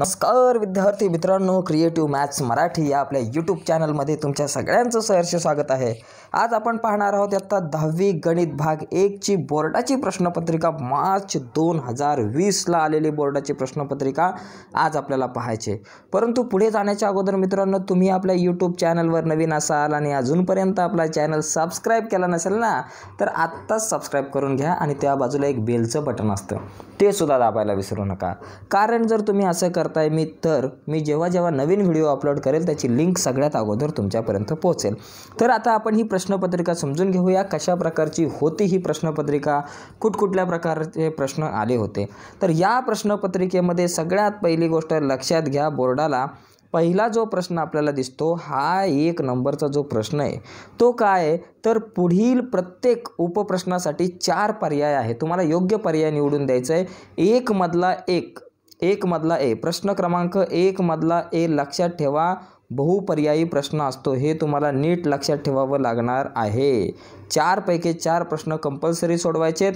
नमस्कार विद्यार्थी मित्रांनो क्रिएटिव्ह मॅथ्स मराठी या आपल्या यूट्यूब चॅनलमध्ये तुमच्या सगळ्यांचं सहर्ष स्वागत आहे आज आपण पाहणार आहोत आत्ता दहावी गणित भाग एकची बोर्डाची प्रश्नपत्रिका मार्च दोन हजार वीसला आलेली बोर्डाची प्रश्नपत्रिका आज आपल्याला पाहायचे परंतु पुढे जाण्याच्या अगोदर मित्रांनो तुम्ही आपल्या यूट्यूब चॅनलवर नवीन असाल आणि अजूनपर्यंत आपला चॅनल सबस्क्राईब केला नसेल ना तर आत्ताच सबस्क्राईब करून घ्या आणि त्या बाजूला एक बेलचं बटन असतं ते सुद्धा दाबायला विसरू नका कारण जर तुम्ही असं करताय मी तर मी जेव्हा जेव्हा नवीन व्हिडिओ अपलोड करेल त्याची लिंक सगळ्यात अगोदर तुमच्यापर्यंत पोहोचेल तर आता आपण ही प्रश्नपत्रिका समजून घेऊया कशा प्रकारची होती ही प्रश्नपत्रिका कुठल्या प्रकारचे प्रश्न आले होते तर या प्रश्नपत्रिकेमध्ये सगळ्यात पहिली गोष्ट लक्षात घ्या बोर्डाला पहिला जो प्रश्न आपल्याला दिसतो हा एक नंबरचा जो प्रश्न आहे तो काय तर पुढील प्रत्येक उपप्रश्नासाठी चार पर्याय आहे तुम्हाला योग्य पर्याय निवडून द्यायचा आहे एकमधला एक एक मधला ए प्रश्न क्रमांक एक मधला ए लक्षात ठेवा बहुपर्यायी प्रश्न असतो हे तुम्हाला नीट लक्षात ठेवावं लागणार आहे चारपैकी चार प्रश्न कंपल्सरी सोडवायचे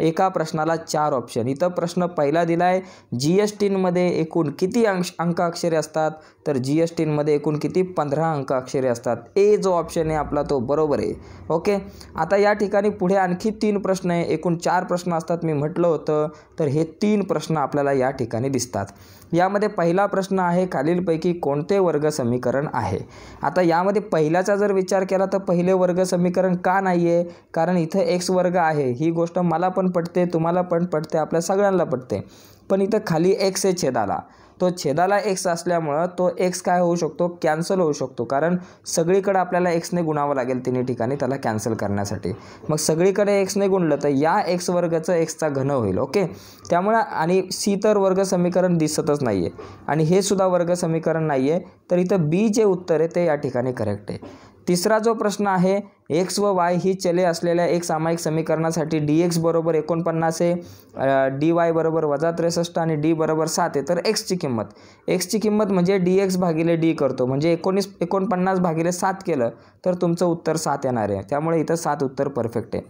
एका प्रश्नाला चार ऑप्शन इथं प्रश्न पहिला दिला आहे जी एस टीनमध्ये एकूण किती अंश अंक अक्षरे असतात तर जी एस टीनमध्ये एकूण किती पंधरा अंक अक्षरे असतात ए जो ऑप्शन आहे आपला तो बरोबर आहे ओके आता या ठिकाणी पुढे आणखी तीन प्रश्न आहे एकूण चार प्रश्न असतात मी म्हटलं होतं तर हे तीन प्रश्न आपल्याला या ठिकाणी दिसतात यामध्ये पहिला प्रश्न आहे खालीलपैकी कोणते वर्ग समीकरण आहे आता यामध्ये पहिल्याचा जर विचार केला तर पहिले वर्ग समीकरण का नाही नाही आहे कारण इथं एक्स वर्ग आहे ही गोष्ट मला पण पटते तुम्हाला पण पटते आपल्या सगळ्यांना पटते पण इथं खाली एक्स आहे छेदाला तो छेदाला एक्स असल्यामुळं तो एक्स काय होऊ शकतो कॅन्सल होऊ शकतो कारण सगळीकडे आपल्याला एक्सने गुणावं लागेल तिन्ही ठिकाणी त्याला कॅन्सल करण्यासाठी मग सगळीकडे एक्सने गुणलं तर या एक्स वर्गाचं एक्सचा घन होईल ओके त्यामुळं आणि सी तर वर्ग समीकरण दिसतच नाही आणि हे सुद्धा वर्ग समीकरण नाही तर इथं बी जे उत्तर आहे ते या ठिकाणी करेक्ट आहे तिसरा जो प्रश्न आहे एक्स व वाय ही चले असलेल्या एक सामायिक समीकरणासाठी डी एक्स बरोबर एकोणपन्नास आहे डी वाय बरोबर वजा त्रेसष्ट आणि डी बरोबर सात आहे तर एक्सची किंमत एक्सची किंमत म्हणजे डी एक्स भागिले डी करतो म्हणजे एकोणीस एकोणपन्नास भागिले सात केलं तर तुमचं उत्तर सात येणार आहे त्यामुळे इथं सात उत्तर परफेक्ट आहे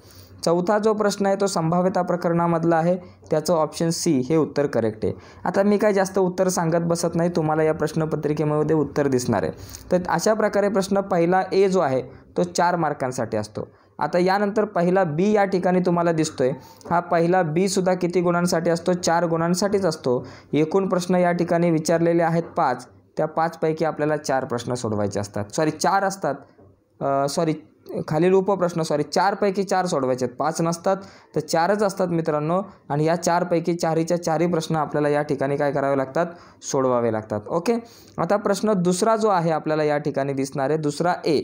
चौथा जो प्रश्न आहे तो संभाव्यता प्रकरणामधला आहे त्याचं ऑप्शन सी हे उत्तर करेक्ट आहे आता मी काय जास्त उत्तर सांगत बसत नाही तुम्हाला या प्रश्नपत्रिकेमध्ये उत्तर दिसणार आहे तर अशा प्रकारे प्रश्न पहिला ए जो आहे तो चार मार्कांसाठी असतो आता यानंतर पहिला बी या ठिकाणी तुम्हाला दिसतोय हा पहिला बीसुद्धा किती गुणांसाठी असतो चार गुणांसाठीच असतो एकूण प्रश्न या ठिकाणी विचारलेले आहेत पाच त्या पाचपैकी आपल्याला चार प्रश्न सोडवायचे असतात सॉरी चार असतात सॉरी खालील उपप्रश्न सॉरी चारपैकी चार सोडवायचे आहेत पाच नसतात तर चारच असतात मित्रांनो आणि या चारपैकी चारीच्या चारही प्रश्न आपल्याला या ठिकाणी काय करावे लागतात सोडवावे लागतात ओके आता प्रश्न दुसरा जो आहे आपल्याला या ठिकाणी दिसणार आहे दुसरा ए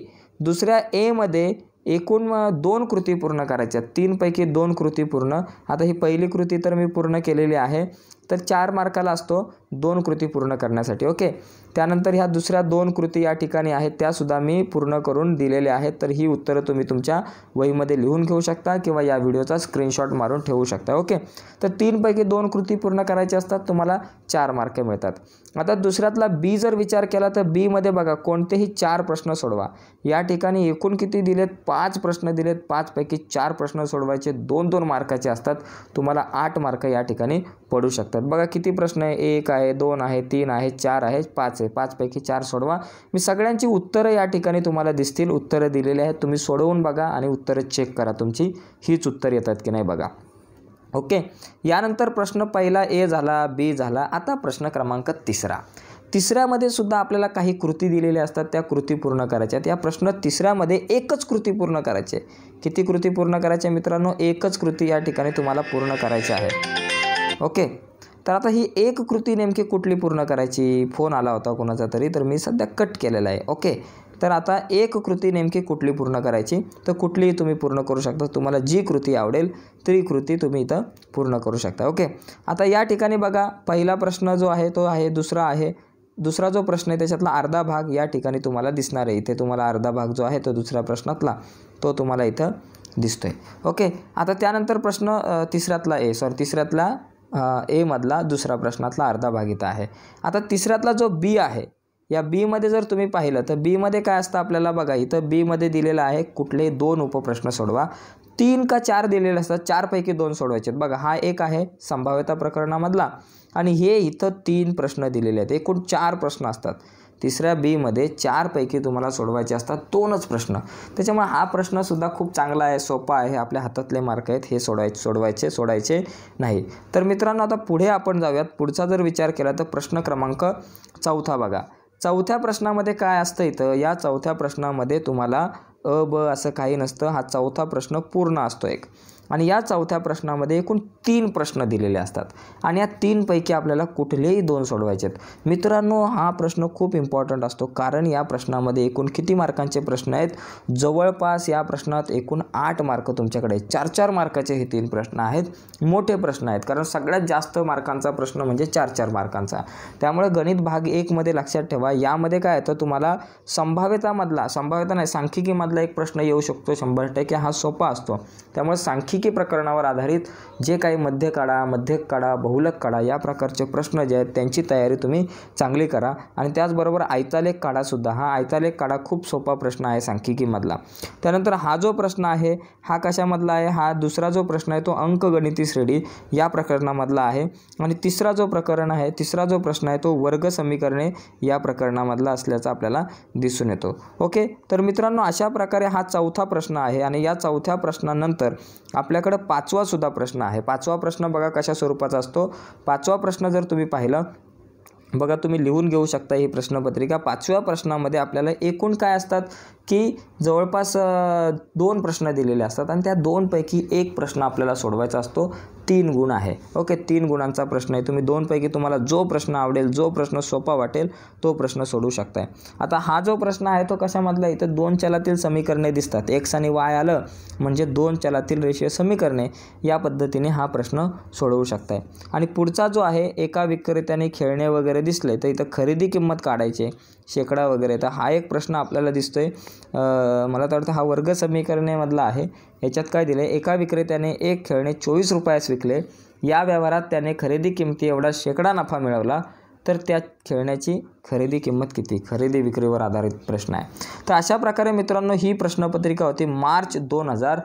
दुसऱ्या एमध्ये एकूण दोन कृती पूर्ण करायच्या आहेत तीनपैकी दोन कृती पूर्ण आता ही पहिली कृती तर मी पूर्ण केलेली आहे तर चार मार्काला असतो दोन कृती पूर्ण करण्यासाठी ओके त्यानंतर ह्या दुसऱ्या दोन कृती या ठिकाणी आहेत त्यासुद्धा मी पूर्ण करून दिलेल्या आहेत तर ही उत्तरं तुम्ही तुमच्या वहीमध्ये लिहून घेऊ शकता किंवा या व्हिडिओचा स्क्रीनशॉट मारून ठेवू शकता ओके तर तीनपैकी दोन कृती पूर्ण करायची असतात तुम्हाला चार मार्क मिळतात आता दुसऱ्यातला बी जर विचार केला तर बीमध्ये बघा कोणतेही चार प्रश्न सोडवा या ठिकाणी एकूण किती दिलेत पाच प्रश्न दिलेत पाचपैकी चार प्रश्न सोडवायचे दोन दोन मार्काचे असतात तुम्हाला आठ मार्क या ठिकाणी पडू शकतात बघा किती प्रश्न आहे एक आहे दोन आहे तीन आहे चार आहे पाच आहे पाचपैकी चार सोडवा मी सगळ्यांची उत्तरं या ठिकाणी तुम्हाला दिसतील उत्तरं दिलेली आहेत तुम्ही सोडवून बघा आणि उत्तरं चेक करा तुमची हीच उत्तर येतात की नाही बघा ओके यानंतर प्रश्न पहिला ए झाला बी झाला आता प्रश्न क्रमांक तिसरा तिसऱ्यामध्ये सुद्धा आपल्याला काही कृती दिलेल्या असतात त्या कृती पूर्ण करायच्या आहेत या प्रश्न तिसऱ्यामध्ये एकच कृती पूर्ण करायची आहे किती कृती पूर्ण करायच्या मित्रांनो एकच कृती या ठिकाणी तुम्हाला पूर्ण करायची आहे ओके तर आता ही एक कृती नेमकी कुठली पूर्ण करायची फोन आला होता कोणाचा तरी तर मी सध्या कट केलेला आहे ओके तर आता एक कृती नेमकी कुठली पूर्ण करायची तर कुठलीही तुम्ही पूर्ण करू शकता तुम्हाला जी कृती आवडेल ती कृती तुम्ही इथं पूर्ण करू शकता ओके आता या ठिकाणी बघा पहिला प्रश्न जो आहे तो आहे दुसरा आहे दुसरा जो प्रश्न आहे त्याच्यातला अर्धा भाग या ठिकाणी तुम्हाला दिसणार आहे इथे तुम्हाला अर्धा भाग जो आहे तो दुसऱ्या प्रश्नातला तो तुम्हाला इथं दिसतोय ओके आता त्यानंतर प्रश्न तिसऱ्यातला आहे सॉरी तिसऱ्यातला एमधला दुसरा प्रश्नातला अर्धा भागिता आहे आता तिसऱ्यातला जो बी आहे या बीमध्ये जर तुम्ही पाहिलं तर बीमध्ये काय असतं आपल्याला बघा इथं बीमध्ये दिलेलं आहे कुठले दोन उपप्रश्न सोडवा तीन का चार दिलेले असतात चारपैकी दोन सोडवायचे बघा हा एक आहे संभाव्यता प्रकरणामधला आणि हे इथं तीन प्रश्न दिलेले आहेत एकूण चार प्रश्न असतात तिसऱ्या बीमध्ये चारपैकी तुम्हाला सोडवायचे असतात दोनच प्रश्न त्याच्यामुळे हा प्रश्नसुद्धा खूप चांगला आहे सोपा आहे आपल्या हातातले मार्क आहेत हे सोडाय सोडवायचे सोडायचे नाही तर मित्रांनो आता पुढे आपण जाऊयात पुढचा जर विचार केला तर प्रश्न क्रमांक चौथा बघा चौथ्या प्रश्नामध्ये काय असतं इथं या चौथ्या प्रश्नामध्ये तुम्हाला अ ब असं काही नसतं हा चौथा प्रश्न पूर्ण असतो एक आणि या चौथ्या प्रश्नामध्ये एकूण तीन प्रश्न दिलेले असतात आणि या तीनपैकी आपल्याला कुठलेही दोन सोडवायचे आहेत मित्रांनो हा प्रश्न खूप इम्पॉर्टंट असतो कारण या प्रश्नामध्ये एकूण किती मार्कांचे प्रश्न आहेत जवळपास या प्रश्नात एकूण आठ मार्क तुमच्याकडे चार चार मार्काचे हे तीन प्रश्न आहेत मोठे प्रश्न आहेत कारण सगळ्यात जास्त मार्कांचा प्रश्न म्हणजे चार चार मार्कांचा त्यामुळे गणित भाग एकमध्ये लक्षात ठेवा यामध्ये काय येतं तुम्हाला संभाव्यतामधला संभाव्यता नाही सांख्यिकीमधला एक प्रश्न येऊ शकतो शंभर टक्के हा सोपा असतो त्यामुळे सांख्यिक लेखिके प्रकरणावर आधारित जे काही मध्य मध्यकडा बहुलक काळा या प्रकारचे प्रश्न जे आहेत त्यांची तयारी तुम्ही चांगली करा आणि त्याचबरोबर आयतालेख काढासुद्धा हा आयतालेख काढा खूप सोपा प्रश्न आहे सांख्यिकीमधला त्यानंतर हा जो प्रश्न आहे हा कशामधला आहे हा दुसरा जो प्रश्न आहे तो अंकगणिती श्रेणी या प्रकरणामधला आहे आणि तिसरा जो प्रकरण आहे तिसरा जो प्रश्न आहे तो वर्ग समीकरणे या प्रकरणामधला असल्याचा आपल्याला दिसून येतो ओके तर मित्रांनो अशा प्रकारे हा चौथा प्रश्न आहे आणि या चौथ्या प्रश्नानंतर आपल्याकडं सुद्धा प्रश्न आहे पाचवा प्रश्न बघा कशा स्वरूपाचा असतो पाचवा प्रश्न जर तुम्ही पाहिला बघा तुम्ही लिहून घेऊ शकता ही प्रश्नपत्रिका पाचव्या प्रश्नामध्ये आपल्याला एकूण काय असतात की जवळपास दोन प्रश्न दिलेले असतात आणि त्या दोनपैकी एक प्रश्न आपल्याला सोडवायचा असतो तीन गुण आहे ओके तीन गुणांचा प्रश्न आहे तुम्ही दोनपैकी तुम्हाला जो प्रश्न आवडेल जो प्रश्न सोपा वाटेल तो प्रश्न सोडू शकताय आता हा जो प्रश्न आहे तो कशामधला इथं दोन चलातील समीकरणे दिसतात एक्स आणि वाय आलं म्हणजे दोन चलातील रेषीय समीकरणे या पद्धतीने हा प्रश्न सोडवू शकताय आणि पुढचा जो आहे एका विक्रेत्याने खेळणे वगैरे दिसले तर इथं खरेदी किंमत काढायचे शेकडा वगैरे तर हा एक प्रश्न आपल्याला दिसतोय मला तर वाटतं हा वर्ग समीकरणेमधला आहे याच्यात काय दिलं आहे एका विक्रेत्याने एक खेळणे चोवीस रुपयास या व्यवहारात त्याने खरेदी किमती एवढा शेकडा नफा मिळवला तर त्या खेळण्याची खरेदी किंमत किती खरेदी विक्रीवर आधारित प्रश्न आहे तर अशा प्रकारे मित्रांनो ही प्रश्नपत्रिका होती मार्च दोन हजार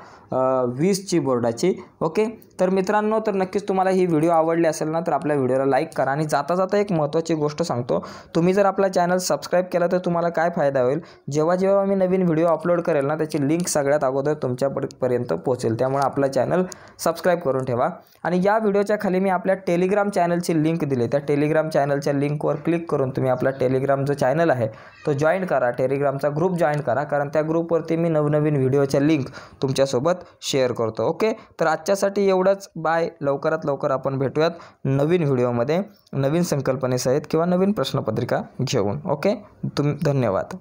वीसची बोर्डाची ओके तर मित्रांनो तर नक्कीच तुम्हाला ही व्हिडिओ आवडली असेल ना तर आपल्या व्हिडिओला लाईक करा आणि जाता जाता एक महत्त्वाची गोष्ट सांगतो तुम्ही जर आपला चॅनल सबस्क्राईब केला तर तुम्हाला काय फायदा होईल जेव्हा जेव्हा मी नवीन व्हिडिओ अपलोड करेल ना त्याची लिंक सगळ्यात अगोदर तुमच्यापर्यंत पोहोचेल त्यामुळे आपला चॅनल सबस्क्राईब करून ठेवा आणि या व्हिडिओच्या खाली मी आपल्या टेलिग्राम चॅनलची लिंक दिली त्या टेलिग्राम चॅनलच्या लिंकवर क्लिक करून तुम्ही आपल्या आपला जो चॅनल आहे तो जॉईन करा टेलिग्रामचा ग्रुप जॉईन करा कारण त्या ग्रुपवरती मी नवनवीन व्हिडिओच्या लिंक तुमच्यासोबत शेअर करतो ओके तर आजच्यासाठी एवढंच बाय लवकरात लवकर आपण भेटूयात नवीन व्हिडिओमध्ये नवीन संकल्पनेसहित किंवा नवीन प्रश्नपत्रिका घेऊन ओके तुम धन्यवाद